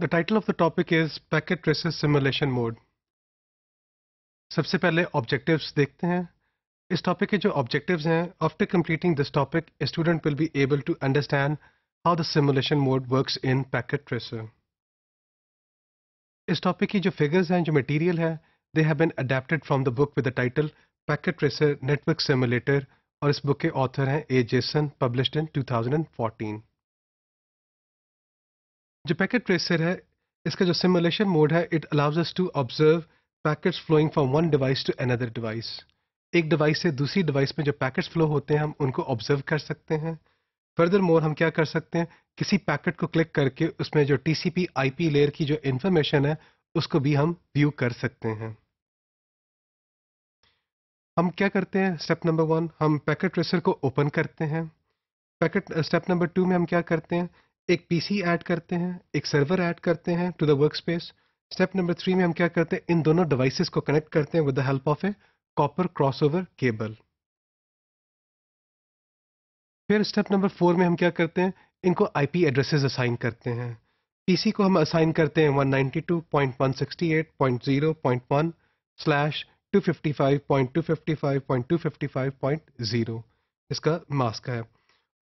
The title of the topic is Packet Traces Simulation Mode. सबसे पहले objectives देखते हैं इस टॉपिक के जो ऑब्जेक्टिव्स हैं after completing this topic student will be able to understand how the simulation mode works in packet tracer इस topic की जो फिगर्स हैं जो मटेरियल है they have been adapted from the book with the title packet tracer network simulator और इस book के author हैं ए जेसन पब्लिश इन 2014 जो पैकेट ट्रेसर है इसका जो सिमुलेशन मोड है it allows us to observe packets flowing from one device to another device एक डिवाइस से दूसरी डिवाइस में जो पैकेट्स फ्लो होते हैं हम उनको ऑब्जर्व कर सकते हैं फर्दर मोर हम क्या कर सकते हैं किसी पैकेट को क्लिक करके उसमें जो T C P I P layer की जो इन्फॉर्मेशन है उसको भी हम व्यू कर सकते हैं हम क्या करते हैं स्टेप नंबर वन हम पैकेट ट्रेसर को ओपन करते हैं पैकेट स्टेप नंबर टू में हम क्या करते हैं एक पीसी ऐड करते हैं एक सर्वर ऐड करते हैं to the workspace step number three में हम क्या करते हैं इन दोनों डिवाइसेस को कनेक्ट करते हैं with the help of a copper crossover cable फिर स्टेप नंबर फोर में हम क्या करते हैं इनको आईपी एड्रेसेस असाइन करते हैं पीसी को हम असाइन करते हैं 192.168.0.1 स्लैश 255.255.255.0 इसका मास्क है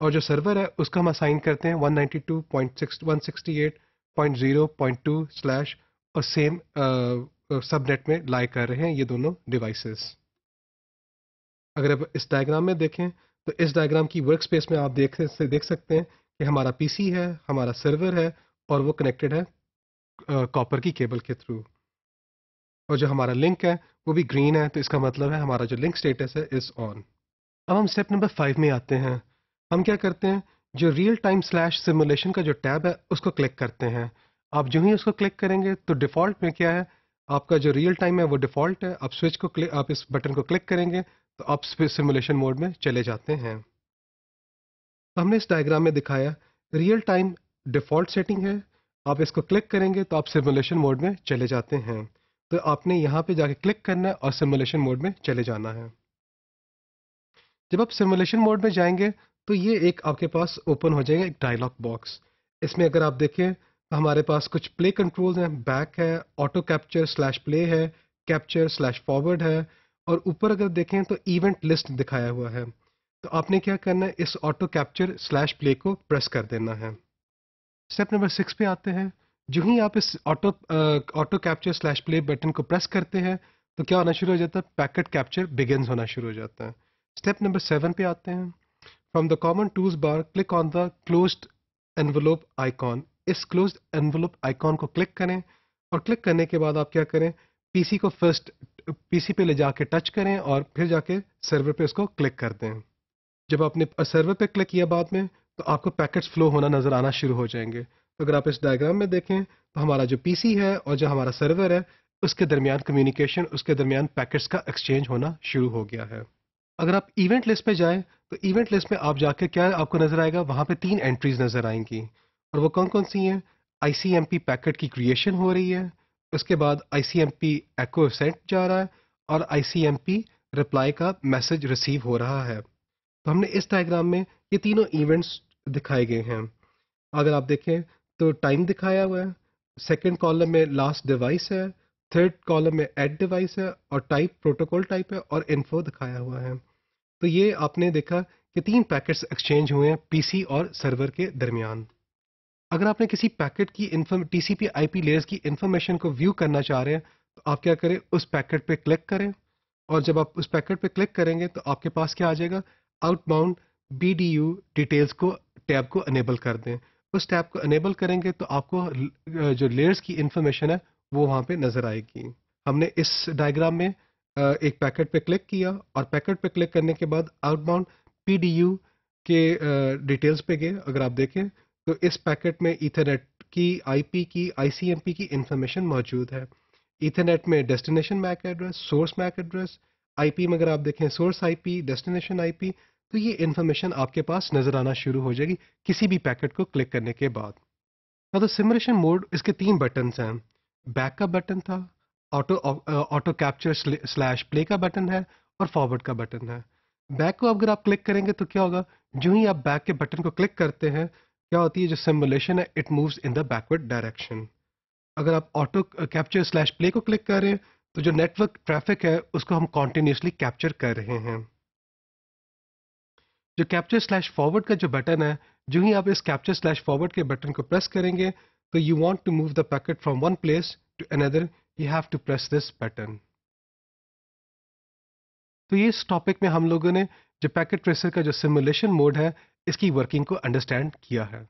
और जो सर्वर है उसका हम असाइन करते हैं 192.168.0.2 स्लैश और सेम सबनेट uh, uh, में लाई कर रहे हैं ये दोनों डिवाइसेस अगर आप इस डायग्राम में देखें तो इस डायग्राम की वर्क स्पेस में आप देख से देख सकते हैं कि हमारा पीसी है हमारा सर्वर है और वो कनेक्टेड है कॉपर uh, की केबल के थ्रू और जो हमारा लिंक है वो भी ग्रीन है तो इसका मतलब है हमारा जो लिंक स्टेटस है इज़ ऑन अब हम स्टेप नंबर फाइव में आते हैं हम क्या करते हैं जो रियल टाइम स्लैश सिमुलेशन का जो टैब है उसको क्लिक करते हैं आप जो ही उसको क्लिक करेंगे तो डिफ़ॉल्ट में क्या है आपका जो रियल टाइम है वो डिफ़ॉल्ट है आप स्विच को क्लिक आप इस बटन को क्लिक करेंगे तो आप सिमुलेशन मोड में चले जाते हैं तो हमने इस डायग्राम में दिखाया रियल टाइम डिफ़ॉल्ट सेटिंग है आप इसको क्लिक करेंगे तो आप सिमुलेशन मोड में चले जाते हैं तो आपने यहाँ पे जाके क्लिक करना है और सिमुलेशन मोड में चले जाना है जब आप सिमुलेशन मोड में जाएंगे तो ये एक आपके पास ओपन हो जाएगा एक डायलॉग बॉक्स इसमें अगर आप देखें तो हमारे पास कुछ प्ले कंट्रोल्स हैं बैक है ऑटो कैप्चर स्लैश प्ले है कैप्चर स्लैश फॉरवर्ड है और ऊपर अगर देखें तो इवेंट लिस्ट दिखाया हुआ है तो आपने क्या करना है इस ऑटो कैप्चर स्लैश प्ले को प्रेस कर देना है स्टेप नंबर सिक्स पे आते हैं जो ही आप इस auto auto capture slash play button को प्रेस करते हैं तो क्या होना शुरू हो जाता है पैकेट कैप्चर बिगिनस होना शुरू हो जाता है स्टेप नंबर सेवन पे आते हैं From the common tools bar, click on the closed envelope icon. इस closed envelope icon को click करें और click करने के बाद आप क्या करें PC को फर्स्ट PC पे ले जाके टच करें और फिर जाके सर्वर पे इसको क्लिक कर दें जब आपने सर्वर पे क्लिक किया बाद में तो आपको पैकेट्स फ्लो होना नज़र आना शुरू हो जाएंगे तो अगर आप इस डायग्राम में देखें तो हमारा जो PC है और जो हमारा सर्वर है उसके दरमियान कम्युनिकेशन उसके दरमियान पैकेट्स का एक्सचेंज होना शुरू हो गया है अगर आप इवेंट लिस्ट पे जाएं तो इवेंट लिस्ट में आप जाकर क्या आपको नजर आएगा वहां पे तीन एंट्रीज नजर आएंगी और वो कौन कौन सी हैं आईसीएमपी पैकेट की क्रिएशन हो रही है उसके बाद आईसीएमपी एको सेंट जा रहा है और आईसीएमपी रिप्लाई का मैसेज रिसीव हो रहा है तो हमने इस डायग्राम में ये तीनों इवेंट्स दिखाए गए हैं अगर आप देखें तो टाइम दिखाया हुआ है सेकेंड कॉलम में लास्ट डिवाइस है थर्ड कॉलम में एड डिवाइस है और टाइप प्रोटोकॉल टाइप है और इन्फो दिखाया हुआ है तो ये आपने देखा कि तीन पैकेट्स एक्सचेंज हुए हैं पीसी और सर्वर के दरमियान अगर आपने किसी पैकेट की टीसीपी आईपी लेयर्स की इंफॉर्मेशन को व्यू करना चाह रहे हैं तो आप क्या करें उस पैकेट पे क्लिक करें और जब आप उस पैकेट पे क्लिक करेंगे तो आपके पास क्या आ जाएगा आउटबाउंड बी डिटेल्स को टैब को अनेबल कर दें उस टैब को अनेबल करेंगे तो आपको जो लेयर्स की इंफॉर्मेशन है वो वहाँ पर नज़र आएगी हमने इस डायग्राम में एक पैकेट पे क्लिक किया और पैकेट पे क्लिक करने के बाद आउटबाउंड पीडीयू के डिटेल्स पे गए अगर आप देखें तो इस पैकेट में इथरनेट की आईपी की आईसीएमपी की इंफॉर्मेशन मौजूद है इथरनेट में destination MAC address source MAC address IP में अगर आप देखें सोर्स आईपी डेस्टिनेशन आईपी तो ये इन्फॉर्मेशन आपके पास नज़र आना शुरू हो जाएगी किसी भी पैकेट को क्लिक करने के बाद तो मोड इसके तीन बटन्स हैं बैकअप बटन था auto auto capture slash play का बटन है और फॉरवर्ड का बटन है बैक को अगर आप क्लिक करेंगे तो क्या होगा जो ही आप बैक के बटन को क्लिक करते हैं क्या होती है जो सिमुलेशन है it moves in the backward direction अगर आप ऑटो कैप्चर स्लैश प्ले को क्लिक कर रहे हैं तो जो नेटवर्क ट्रैफिक है उसको हम कॉन्टिन्यूसली कैप्चर कर रहे हैं जो कैप्चर स्लैश फॉरवर्ड का जो बटन है जो ही आप इस कैप्चर स्लैश फॉरवर्ड के बटन को प्रेस करेंगे तो you want to move the packet from one place to another you have to press this button तो ये इस टॉपिक में हम लोगों ने जो पैकेट ट्रेसर का जो सिमुलेशन मोड है इसकी वर्किंग को अंडरस्टैंड किया है